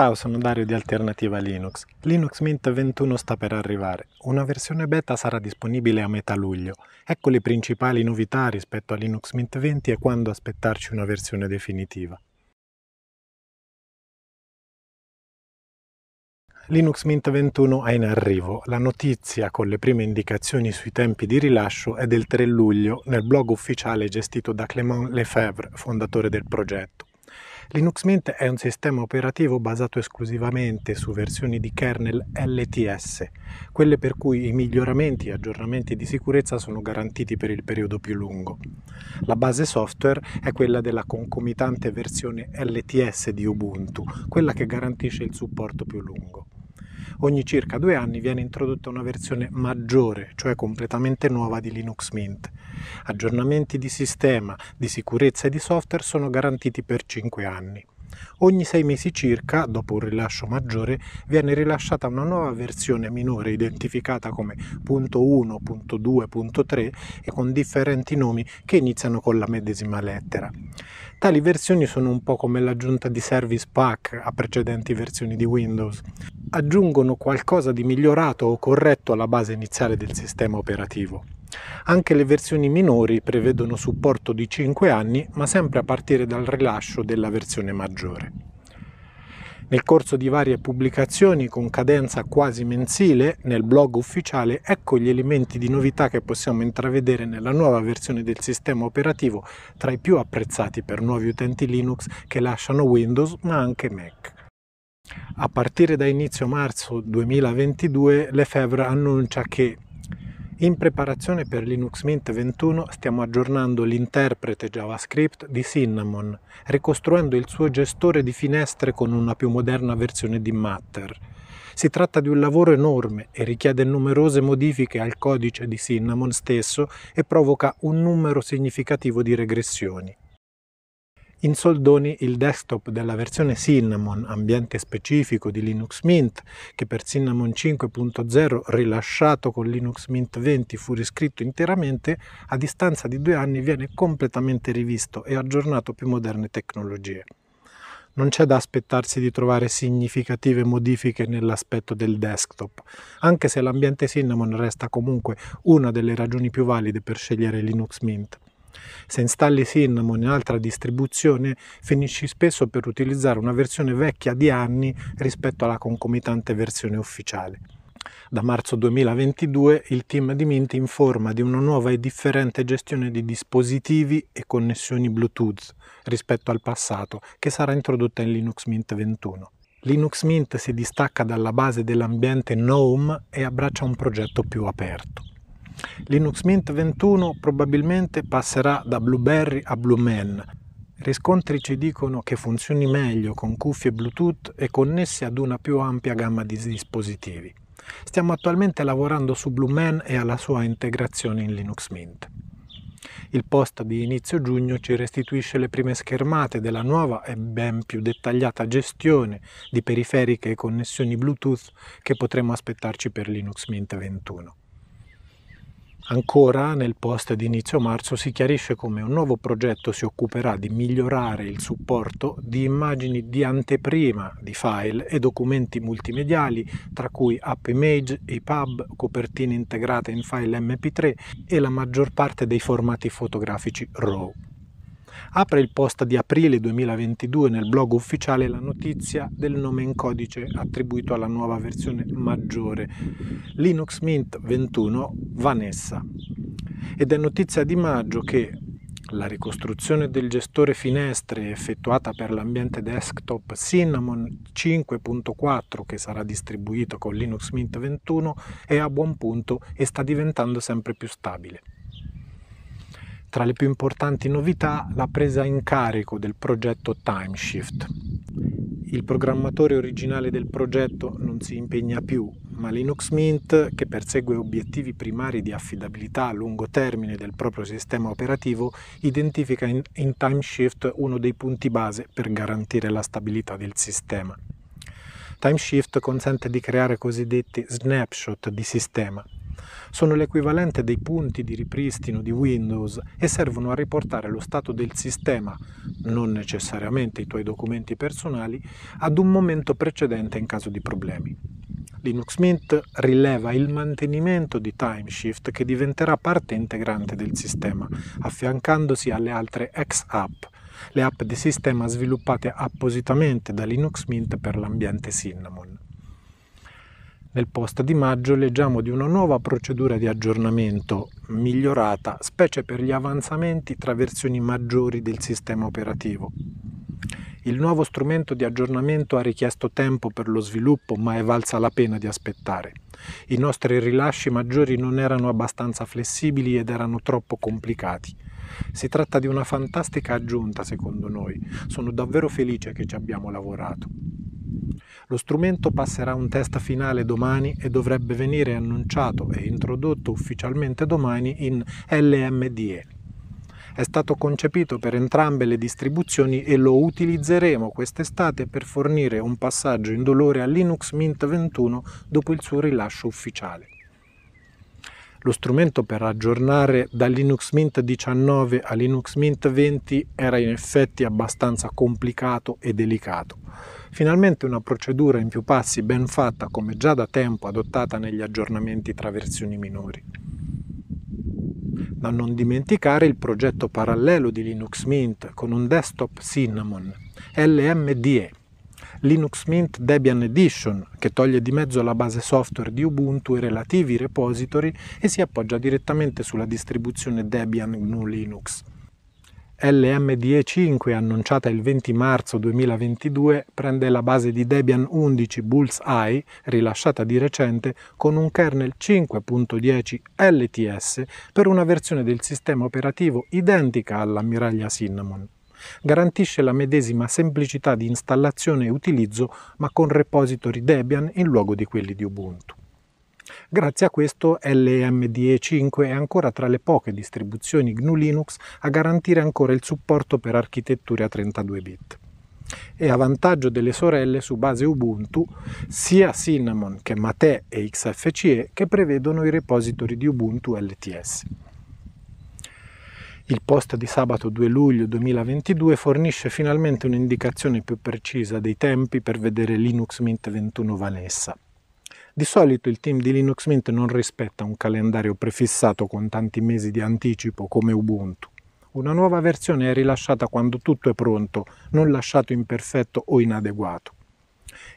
Ciao, sono Dario di Alternativa Linux. Linux Mint 21 sta per arrivare. Una versione beta sarà disponibile a metà luglio. Ecco le principali novità rispetto a Linux Mint 20 e quando aspettarci una versione definitiva. Linux Mint 21 è in arrivo. La notizia con le prime indicazioni sui tempi di rilascio è del 3 luglio nel blog ufficiale gestito da Clément Lefebvre, fondatore del progetto. Linux Mint è un sistema operativo basato esclusivamente su versioni di kernel LTS, quelle per cui i miglioramenti e aggiornamenti di sicurezza sono garantiti per il periodo più lungo. La base software è quella della concomitante versione LTS di Ubuntu, quella che garantisce il supporto più lungo ogni circa due anni viene introdotta una versione maggiore, cioè completamente nuova di Linux Mint. Aggiornamenti di sistema, di sicurezza e di software sono garantiti per cinque anni. Ogni sei mesi circa, dopo un rilascio maggiore, viene rilasciata una nuova versione minore identificata come punto e con differenti nomi che iniziano con la medesima lettera. Tali versioni sono un po' come l'aggiunta di Service Pack a precedenti versioni di Windows. Aggiungono qualcosa di migliorato o corretto alla base iniziale del sistema operativo. Anche le versioni minori prevedono supporto di 5 anni, ma sempre a partire dal rilascio della versione maggiore. Nel corso di varie pubblicazioni con cadenza quasi mensile nel blog ufficiale ecco gli elementi di novità che possiamo intravedere nella nuova versione del sistema operativo tra i più apprezzati per nuovi utenti Linux che lasciano Windows ma anche Mac. A partire da inizio marzo 2022 Lefebvre annuncia che in preparazione per Linux Mint 21 stiamo aggiornando l'interprete JavaScript di Cinnamon, ricostruendo il suo gestore di finestre con una più moderna versione di Matter. Si tratta di un lavoro enorme e richiede numerose modifiche al codice di Cinnamon stesso e provoca un numero significativo di regressioni. In soldoni il desktop della versione Cinnamon, ambiente specifico di Linux Mint, che per Cinnamon 5.0 rilasciato con Linux Mint 20 fu riscritto interamente, a distanza di due anni viene completamente rivisto e aggiornato più moderne tecnologie non c'è da aspettarsi di trovare significative modifiche nell'aspetto del desktop, anche se l'ambiente Cinnamon resta comunque una delle ragioni più valide per scegliere Linux Mint. Se installi Cinnamon in un'altra distribuzione, finisci spesso per utilizzare una versione vecchia di anni rispetto alla concomitante versione ufficiale. Da marzo 2022 il team di Mint informa di una nuova e differente gestione di dispositivi e connessioni Bluetooth rispetto al passato, che sarà introdotta in Linux Mint 21. Linux Mint si distacca dalla base dell'ambiente GNOME e abbraccia un progetto più aperto. Linux Mint 21 probabilmente passerà da Blueberry a Blue Man. riscontri ci dicono che funzioni meglio con cuffie Bluetooth e connesse ad una più ampia gamma di dispositivi. Stiamo attualmente lavorando su Blue Man e alla sua integrazione in Linux Mint. Il post di inizio giugno ci restituisce le prime schermate della nuova e ben più dettagliata gestione di periferiche e connessioni Bluetooth che potremo aspettarci per Linux Mint 21. Ancora nel post di inizio marzo si chiarisce come un nuovo progetto si occuperà di migliorare il supporto di immagini di anteprima di file e documenti multimediali, tra cui app image, EPUB, copertine integrate in file MP3 e la maggior parte dei formati fotografici RAW. Apre il post di aprile 2022 nel blog ufficiale la notizia del nome in codice attribuito alla nuova versione maggiore Linux Mint 21 Vanessa. Ed è notizia di maggio che la ricostruzione del gestore finestre effettuata per l'ambiente desktop Cinnamon 5.4 che sarà distribuito con Linux Mint 21 è a buon punto e sta diventando sempre più stabile. Tra le più importanti novità la presa in carico del progetto Timeshift. Il programmatore originale del progetto non si impegna più, ma Linux Mint, che persegue obiettivi primari di affidabilità a lungo termine del proprio sistema operativo, identifica in, in Timeshift uno dei punti base per garantire la stabilità del sistema. Timeshift consente di creare cosiddetti snapshot di sistema, sono l'equivalente dei punti di ripristino di Windows e servono a riportare lo stato del sistema, non necessariamente i tuoi documenti personali, ad un momento precedente in caso di problemi. Linux Mint rileva il mantenimento di TimeShift che diventerà parte integrante del sistema, affiancandosi alle altre X-App, le app di sistema sviluppate appositamente da Linux Mint per l'ambiente Cinnamon. Nel post di maggio leggiamo di una nuova procedura di aggiornamento migliorata, specie per gli avanzamenti tra versioni maggiori del sistema operativo. Il nuovo strumento di aggiornamento ha richiesto tempo per lo sviluppo, ma è valsa la pena di aspettare. I nostri rilasci maggiori non erano abbastanza flessibili ed erano troppo complicati. Si tratta di una fantastica aggiunta, secondo noi. Sono davvero felice che ci abbiamo lavorato. Lo strumento passerà un test finale domani e dovrebbe venire annunciato e introdotto ufficialmente domani in LMDE. È stato concepito per entrambe le distribuzioni e lo utilizzeremo quest'estate per fornire un passaggio indolore a Linux Mint 21 dopo il suo rilascio ufficiale lo strumento per aggiornare da Linux Mint 19 a Linux Mint 20 era in effetti abbastanza complicato e delicato. Finalmente una procedura in più passi ben fatta come già da tempo adottata negli aggiornamenti tra versioni minori. Da non dimenticare il progetto parallelo di Linux Mint con un desktop Cinnamon, LMDE, Linux Mint Debian Edition, che toglie di mezzo la base software di Ubuntu e relativi repository e si appoggia direttamente sulla distribuzione Debian GNU Linux. LMDE5, annunciata il 20 marzo 2022, prende la base di Debian 11 Bullseye, rilasciata di recente, con un kernel 5.10 LTS per una versione del sistema operativo identica all'ammiraglia Cinnamon. Garantisce la medesima semplicità di installazione e utilizzo, ma con repository Debian in luogo di quelli di Ubuntu. Grazie a questo LMDE5 è ancora tra le poche distribuzioni GNU Linux a garantire ancora il supporto per architetture a 32 bit. E a vantaggio delle sorelle su base Ubuntu, sia Cinnamon che Mate e XFCE che prevedono i repository di Ubuntu LTS. Il post di sabato 2 luglio 2022 fornisce finalmente un'indicazione più precisa dei tempi per vedere Linux Mint 21 Vanessa. Di solito il team di Linux Mint non rispetta un calendario prefissato con tanti mesi di anticipo come Ubuntu. Una nuova versione è rilasciata quando tutto è pronto, non lasciato imperfetto o inadeguato.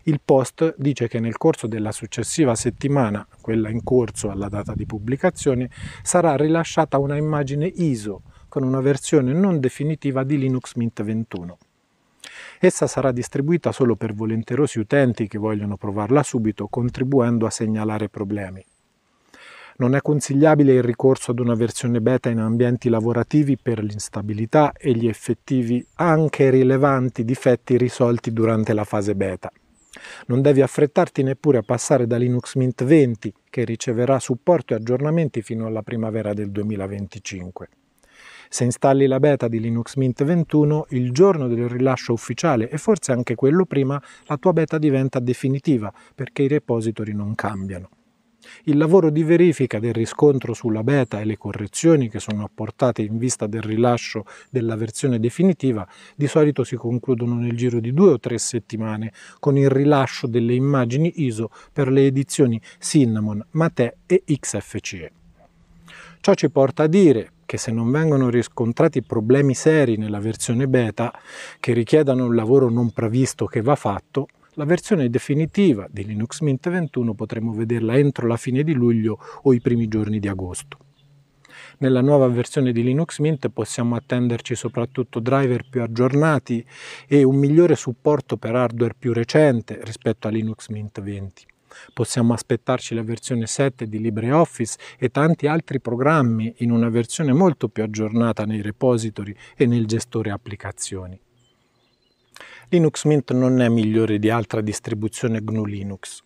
Il post dice che nel corso della successiva settimana, quella in corso alla data di pubblicazione, sarà rilasciata una immagine ISO con una versione non definitiva di Linux Mint 21. Essa sarà distribuita solo per volenterosi utenti che vogliono provarla subito, contribuendo a segnalare problemi. Non è consigliabile il ricorso ad una versione beta in ambienti lavorativi per l'instabilità e gli effettivi anche rilevanti difetti risolti durante la fase beta. Non devi affrettarti neppure a passare da Linux Mint 20, che riceverà supporto e aggiornamenti fino alla primavera del 2025. Se installi la beta di Linux Mint 21, il giorno del rilascio ufficiale e forse anche quello prima, la tua beta diventa definitiva perché i repository non cambiano. Il lavoro di verifica del riscontro sulla beta e le correzioni che sono apportate in vista del rilascio della versione definitiva di solito si concludono nel giro di due o tre settimane con il rilascio delle immagini ISO per le edizioni Cinnamon, Mate e XFCE. Ciò ci porta a dire, perché se non vengono riscontrati problemi seri nella versione beta che richiedano un lavoro non previsto che va fatto, la versione definitiva di Linux Mint 21 potremo vederla entro la fine di luglio o i primi giorni di agosto. Nella nuova versione di Linux Mint possiamo attenderci soprattutto driver più aggiornati e un migliore supporto per hardware più recente rispetto a Linux Mint 20 possiamo aspettarci la versione 7 di LibreOffice e tanti altri programmi in una versione molto più aggiornata nei repository e nel gestore applicazioni. Linux Mint non è migliore di altra distribuzione GNU Linux,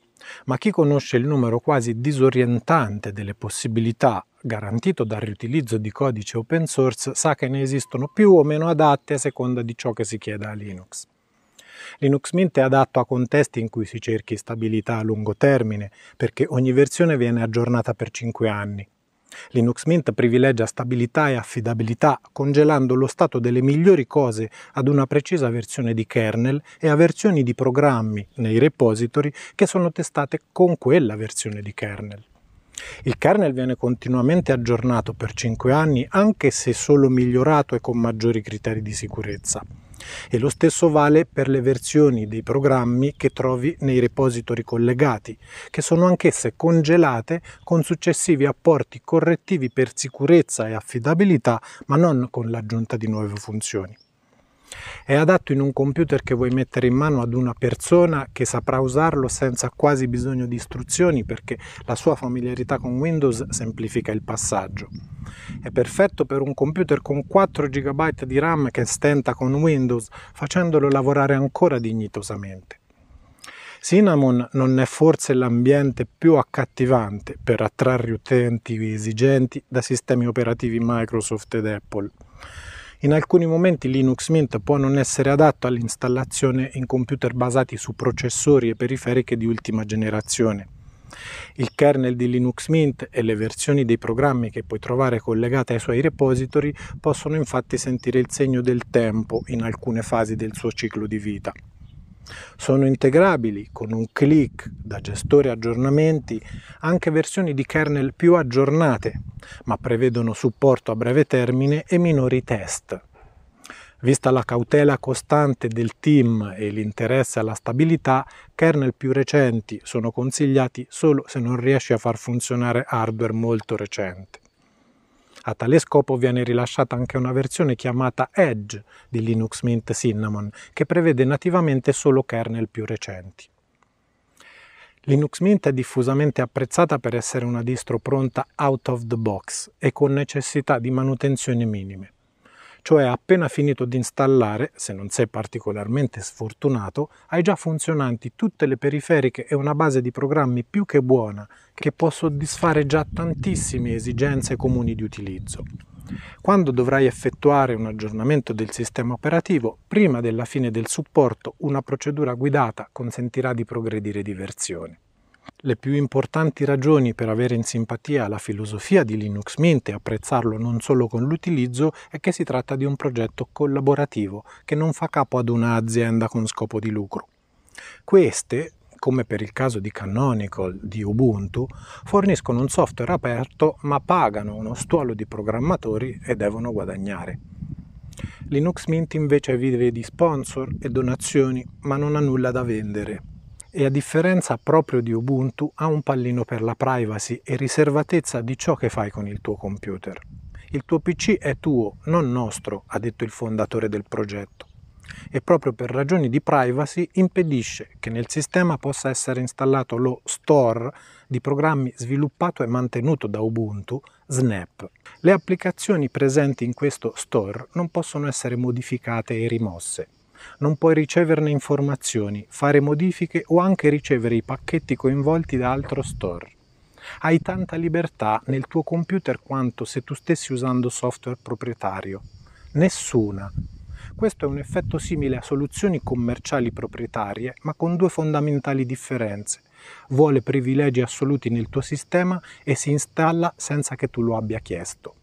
ma chi conosce il numero quasi disorientante delle possibilità garantito dal riutilizzo di codice open source sa che ne esistono più o meno adatte a seconda di ciò che si chieda a Linux. Linux Mint è adatto a contesti in cui si cerchi stabilità a lungo termine, perché ogni versione viene aggiornata per 5 anni. Linux Mint privilegia stabilità e affidabilità, congelando lo stato delle migliori cose ad una precisa versione di kernel e a versioni di programmi nei repository che sono testate con quella versione di kernel. Il kernel viene continuamente aggiornato per 5 anni anche se solo migliorato e con maggiori criteri di sicurezza e lo stesso vale per le versioni dei programmi che trovi nei repository collegati, che sono anch'esse congelate con successivi apporti correttivi per sicurezza e affidabilità, ma non con l'aggiunta di nuove funzioni. È adatto in un computer che vuoi mettere in mano ad una persona che saprà usarlo senza quasi bisogno di istruzioni perché la sua familiarità con Windows semplifica il passaggio. È perfetto per un computer con 4 GB di RAM che stenta con Windows, facendolo lavorare ancora dignitosamente. Cinnamon non è forse l'ambiente più accattivante per attrarre utenti esigenti da sistemi operativi Microsoft ed Apple. In alcuni momenti Linux Mint può non essere adatto all'installazione in computer basati su processori e periferiche di ultima generazione. Il kernel di Linux Mint e le versioni dei programmi che puoi trovare collegate ai suoi repository possono infatti sentire il segno del tempo in alcune fasi del suo ciclo di vita. Sono integrabili con un click da gestore aggiornamenti anche versioni di kernel più aggiornate, ma prevedono supporto a breve termine e minori test. Vista la cautela costante del team e l'interesse alla stabilità, kernel più recenti sono consigliati solo se non riesci a far funzionare hardware molto recente. A tale scopo viene rilasciata anche una versione chiamata Edge di Linux Mint Cinnamon, che prevede nativamente solo kernel più recenti. Linux Mint è diffusamente apprezzata per essere una distro pronta out of the box e con necessità di manutenzione minime cioè appena finito di installare, se non sei particolarmente sfortunato, hai già funzionanti tutte le periferiche e una base di programmi più che buona che può soddisfare già tantissime esigenze comuni di utilizzo. Quando dovrai effettuare un aggiornamento del sistema operativo, prima della fine del supporto una procedura guidata consentirà di progredire di versione. Le più importanti ragioni per avere in simpatia la filosofia di Linux Mint e apprezzarlo non solo con l'utilizzo è che si tratta di un progetto collaborativo che non fa capo ad un'azienda con scopo di lucro. Queste, come per il caso di Canonical di Ubuntu, forniscono un software aperto ma pagano uno stuolo di programmatori e devono guadagnare. Linux Mint invece vive di sponsor e donazioni ma non ha nulla da vendere e a differenza proprio di Ubuntu ha un pallino per la privacy e riservatezza di ciò che fai con il tuo computer. Il tuo PC è tuo, non nostro, ha detto il fondatore del progetto e proprio per ragioni di privacy impedisce che nel sistema possa essere installato lo store di programmi sviluppato e mantenuto da Ubuntu, Snap. Le applicazioni presenti in questo store non possono essere modificate e rimosse non puoi riceverne informazioni, fare modifiche o anche ricevere i pacchetti coinvolti da altro store. Hai tanta libertà nel tuo computer quanto se tu stessi usando software proprietario. Nessuna. Questo è un effetto simile a soluzioni commerciali proprietarie, ma con due fondamentali differenze. Vuole privilegi assoluti nel tuo sistema e si installa senza che tu lo abbia chiesto.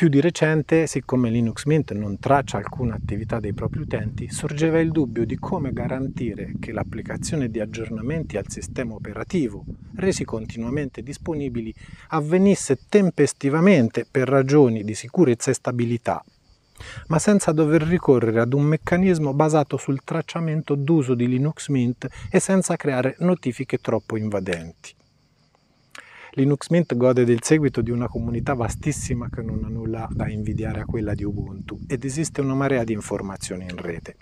Più di recente, siccome Linux Mint non traccia alcuna attività dei propri utenti, sorgeva il dubbio di come garantire che l'applicazione di aggiornamenti al sistema operativo, resi continuamente disponibili, avvenisse tempestivamente per ragioni di sicurezza e stabilità, ma senza dover ricorrere ad un meccanismo basato sul tracciamento d'uso di Linux Mint e senza creare notifiche troppo invadenti. Linux Mint gode del seguito di una comunità vastissima che non ha nulla da invidiare a quella di Ubuntu ed esiste una marea di informazioni in rete.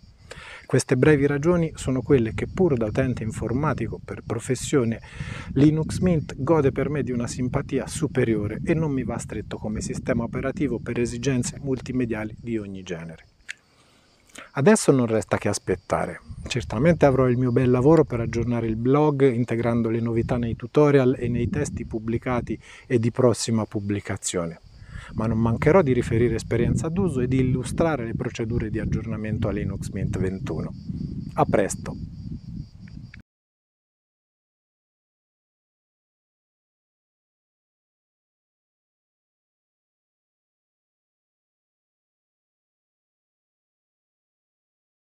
Queste brevi ragioni sono quelle che pur da utente informatico per professione Linux Mint gode per me di una simpatia superiore e non mi va stretto come sistema operativo per esigenze multimediali di ogni genere. Adesso non resta che aspettare. Certamente avrò il mio bel lavoro per aggiornare il blog integrando le novità nei tutorial e nei testi pubblicati e di prossima pubblicazione, ma non mancherò di riferire esperienza d'uso e di illustrare le procedure di aggiornamento a Linux Mint 21. A presto!